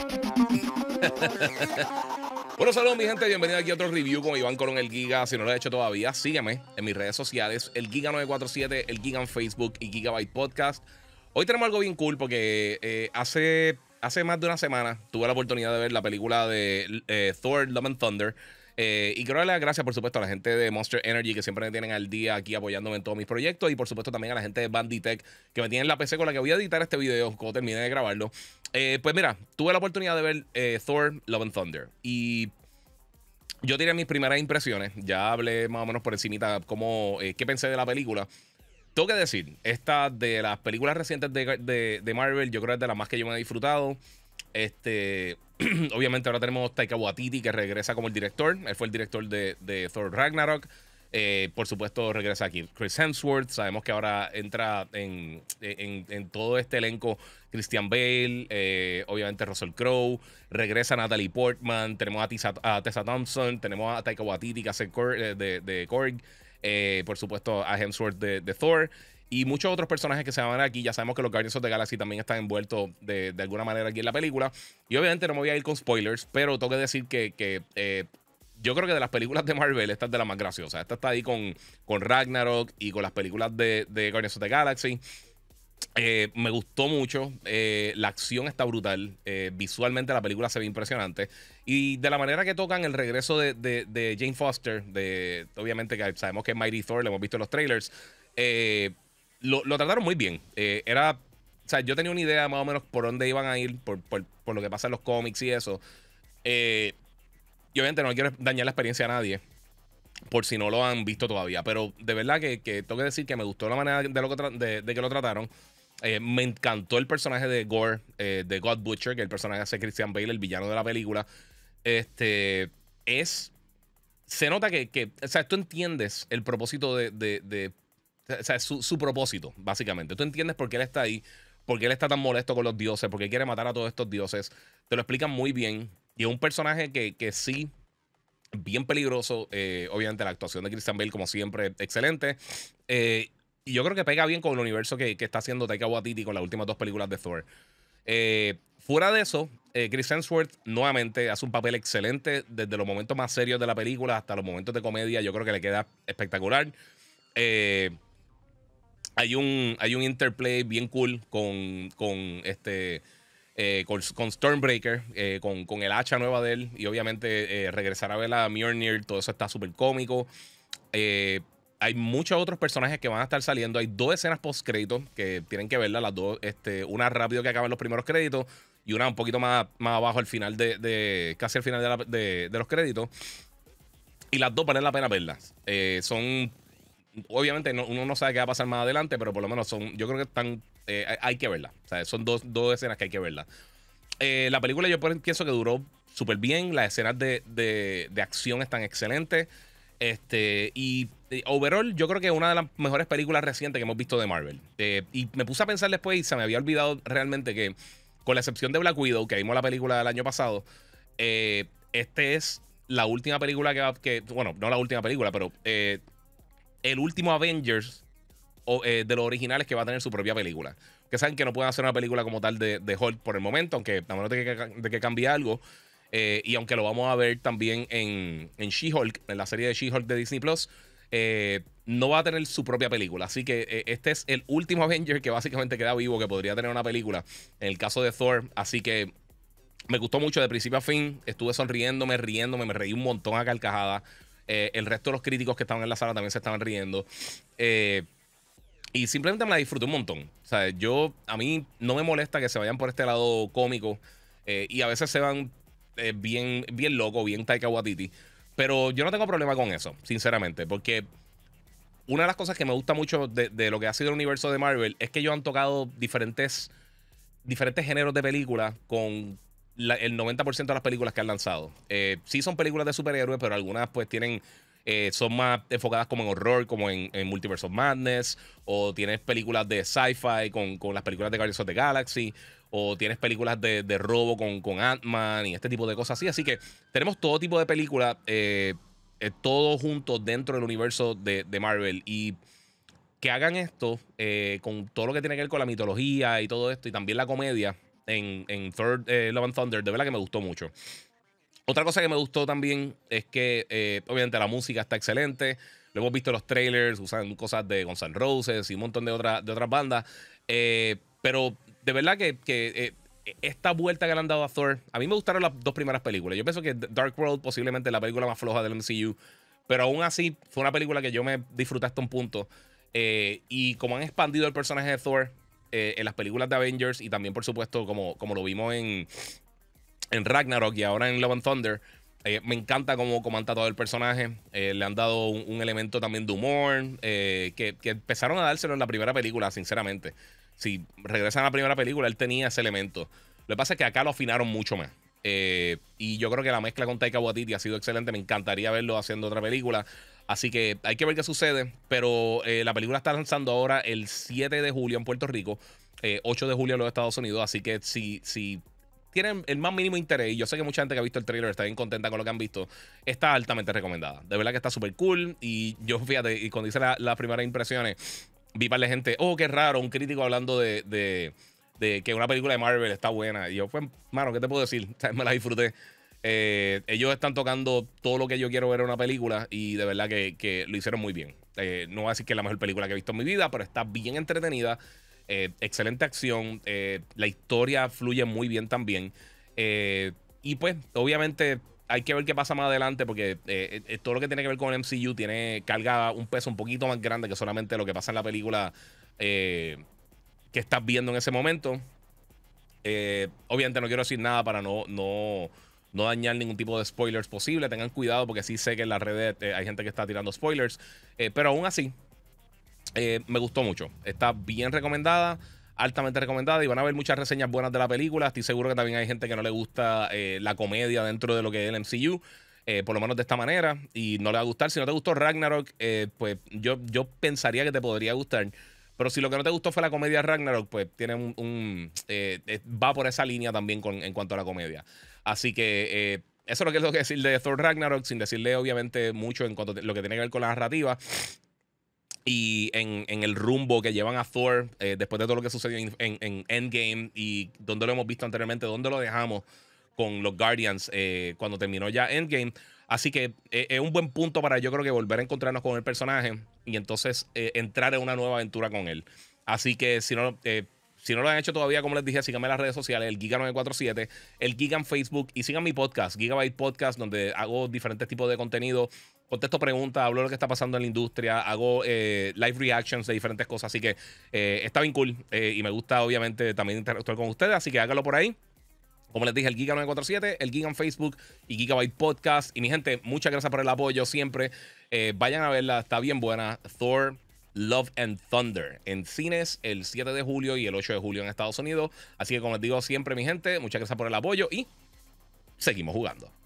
bueno, saludos mi gente, bienvenido aquí a otro review con Iván Colón, el Giga. Si no lo has hecho todavía, sígueme en mis redes sociales, el Giga947, el Giga en Facebook y Gigabyte Podcast. Hoy tenemos algo bien cool porque eh, hace, hace más de una semana tuve la oportunidad de ver la película de eh, Thor, Love and Thunder. Eh, y quiero darle las gracias, por supuesto, a la gente de Monster Energy que siempre me tienen al día aquí apoyándome en todos mis proyectos. Y por supuesto también a la gente de Banditech que me tienen la PC con la que voy a editar este video cuando termine de grabarlo. Eh, pues mira, tuve la oportunidad de ver eh, Thor, Love and Thunder. Y yo tiré mis primeras impresiones. Ya hablé más o menos por encimita cómo, qué pensé de la película. Tengo que decir, esta de las películas recientes de, de, de Marvel, yo creo que es de las más que yo me he disfrutado. Este, obviamente ahora tenemos Taika Waititi que regresa como el director. Él fue el director de, Thor Ragnarok. Eh, por supuesto, regresa aquí Chris Hemsworth. Sabemos que ahora entra en, todo este elenco Christian Bale, eh, obviamente Russell Crowe. Regresa Natalie Portman. Tenemos a, Tessa Thompson. Tenemos a Taika Waititi que hace eh, de, Korg. por supuesto, a Hemsworth de Thor y muchos otros personajes que se van aquí. Ya sabemos que los Guardians of the Galaxy también están envueltos de, alguna manera aquí en la película. Y obviamente no me voy a ir con spoilers, pero tengo que decir que, eh, yo creo que de las películas de Marvel, esta es de las más graciosas. Esta está ahí con, con Ragnarok y con las películas de, de Guardians of the Galaxy. Eh, me gustó mucho, eh, la acción está brutal, visualmente la película se ve impresionante y de la manera que tocan el regreso de, Jane Foster, de obviamente que sabemos que es Mighty Thor, lo hemos visto en los trailers, lo, trataron muy bien. Eh, era. sea, yo tenía una idea más o menos por dónde iban a ir, por, lo que pasa en los cómics y eso. Eh, y obviamente no quiero dañar la experiencia a nadie, por si no lo han visto todavía. Pero de verdad que, que tengo que decir que me gustó la manera de, lo que, de, que lo trataron. Eh, me encantó el personaje de Gore, de God Butcher, que el personaje hace Christian Bale, el villano de la película. Este es. Se nota que, o sea, tú entiendes el propósito de o sea, su, propósito, básicamente. Tú entiendes por qué él está ahí, por qué él está tan molesto con los dioses, por qué quiere matar a todos estos dioses. Te lo explican muy bien. Y es un personaje que, sí, bien peligroso. Eh, obviamente, la actuación de Christian Bale, como siempre, excelente. Eh, y yo creo que pega bien con el universo que, está haciendo Taika Waititi con las últimas dos películas de Thor. Eh, fuera de eso, Chris Hemsworth nuevamente hace un papel excelente desde los momentos más serios de la película hasta los momentos de comedia. Yo creo que le queda espectacular. Eh, hay un, hay un interplay bien cool con, este. Eh, con, Stormbreaker, eh, con, el hacha nueva de él, y obviamente eh, regresar a ver a Mjolnir, todo eso está súper cómico. hay muchos otros personajes que van a estar saliendo. Hay dos escenas post-créditos que tienen que verlas, las dos. Este, una rápido que acaban los primeros créditos y una un poquito más, más abajo al final de, casi al final de, de, los créditos. Y las dos valen la pena verlas. son obviamente uno no sabe qué va a pasar más adelante, pero por lo menos son, yo creo que están, eh, hay que verla. son dos, escenas que hay que verla. Eh, la película yo pienso que duró súper bien, las escenas de, de, acción están excelentes. Este, y, overall, yo creo que es una de las mejores películas recientes que hemos visto de Marvel. Eh, y me puse a pensar después y se me había olvidado realmente que, con la excepción de Black Widow, que vimos la película del año pasado, este es la última película que, va, que bueno, no la última película, pero el último Avengers o, eh, de los originales que va a tener su propia película. Que saben que no pueden hacer una película como tal de, Hulk por el momento, aunque a menos de que, cambie algo. Eh, y aunque lo vamos a ver también en, en She-Hulk, en la serie de She-Hulk de Disney Plus, eh, no va a tener su propia película. Así que este es el último Avenger que básicamente queda vivo, que podría tener una película. En el caso de Thor, así que me gustó mucho de principio a fin. Estuve sonriéndome, riéndome, me reí un montón a carcajadas. Eh, el resto de los críticos que estaban en la sala también se estaban riendo. Eh, y simplemente me la disfruté un montón. O sea, yo, a mí no me molesta que se vayan por este lado cómico. Eh, y a veces se van bien, bien loco, bien Taika Waititi. Pero yo no tengo problema con eso, sinceramente. Porque una de las cosas que me gusta mucho de, lo que ha sido el universo de Marvel es que ellos han tocado diferentes, diferentes géneros de películas con el 90% de las películas que han lanzado. Eh, sí son películas de superhéroes, pero algunas pues tienen... Eh, son más enfocadas como en horror, como en, Multiverse of Madness, o tienes películas de sci-fi con, las películas de Guardians of the Galaxy, o tienes películas de, de robo con, con Ant-Man y este tipo de cosas así. Así que tenemos todo tipo de películas, todos eh, juntos todo junto dentro del universo de, de Marvel. Y que hagan esto con todo lo que tiene que ver con la mitología y todo esto, y también la comedia en, Third eh, Love and Thunder, de verdad que me gustó mucho. Otra cosa que me gustó también es que, eh, obviamente, la música está excelente. Lo hemos visto los trailers, usan cosas de Guns N' Roses y un montón de, otra, de otras bandas. Eh, pero de verdad que, esta vuelta que le han dado a Thor, a mí me gustaron las dos primeras películas. Yo pienso que Dark World posiblemente la película más floja del MCU, pero aún así fue una película que yo me disfruté hasta un punto. y como han expandido el personaje de Thor, eh, en las películas de Avengers y también, por supuesto, como, como lo vimos en, en Ragnarok y ahora en Love and Thunder. Eh, me encanta cómo, cómo, han el personaje. Eh, le han dado un, elemento también de humor que, que, empezaron a dárselo en la primera película, sinceramente. Si regresan a la primera película, él tenía ese elemento. Lo que pasa es que acá lo afinaron mucho más. y yo creo que la mezcla con Taika Waititi ha sido excelente. Me encantaría verlo haciendo otra película. Así que hay que ver qué sucede. Pero eh, la película está lanzando ahora el 7 de julio en Puerto Rico, 8 eh, de julio en los Estados Unidos. Así que si, si tienen el más mínimo interés, y yo sé que mucha gente que ha visto el trailer está bien contenta con lo que han visto, está altamente recomendada. De verdad que está súper cool. Y yo, fíjate, y cuando hice las primeras impresiones, vi para la gente, oh, qué raro, un crítico hablando de, que una película de Marvel está buena. Y yo, fue, pues, mano, ¿qué te puedo decir? Me la disfruté. Eh, ellos están tocando todo lo que yo quiero ver en una película y de verdad que, lo hicieron muy bien. Eh, no voy a decir que es la mejor película que he visto en mi vida, pero está bien entretenida, eh, excelente acción, la historia fluye muy bien también. y pues, obviamente, hay que ver qué pasa más adelante porque todo lo que tiene que ver con el MCU tiene carga un peso un poquito más grande que solamente lo que pasa en la película que estás viendo en ese momento. obviamente no quiero decir nada para no, no, no dañar ningún tipo de spoilers posible. Tengan cuidado porque sí sé que en las redes eh, hay gente que está tirando spoilers. Eh, pero aún así, eh, me gustó mucho. Está bien recomendada, altamente recomendada. Y van a ver muchas reseñas buenas de la película. Estoy seguro que también hay gente que no le gusta la comedia dentro de lo que es el MCU. por lo menos de esta manera. Y no le va a gustar. Si no te gustó Ragnarok, pues yo, yo pensaría que te podría gustar. Pero si lo que no te gustó fue la comedia Ragnarok, pues tiene un, va por esa línea también en cuanto a la comedia. Así que eh, eso es lo que tengo que decir de Thor Ragnarok, sin decirle obviamente mucho en cuanto lo que tiene que ver con la narrativa y en, el rumbo que llevan a Thor eh, después de todo lo que sucedió en, en, Endgame y donde lo hemos visto anteriormente, dónde lo dejamos con los Guardians eh, cuando terminó ya Endgame. Así que es un buen punto para yo creo que volver a encontrarnos con el personaje y entonces entrar en una nueva aventura con él. Así que si no, si no lo han hecho todavía, como les dije, síganme en las redes sociales, el Giga947, el Giga Facebook y sigan mi podcast, Gigabyte Podcast, donde hago diferentes tipos de contenido contesto preguntas, hablo de lo que está pasando en la industria, hago eh, live reactions de diferentes cosas, así que eh, está bien cool eh, y me gusta obviamente también interactuar con ustedes, así que háganlo por ahí. Como les dije, el Giga947, el Giga en Facebook y Gigabyte Podcast. Y mi gente, muchas gracias por el apoyo siempre. vayan a verla, está bien buena. Thor, Love and Thunder en cines el 7 de julio y el 8 de julio en Estados Unidos. Así que como les digo siempre, mi gente, muchas gracias por el apoyo y seguimos jugando.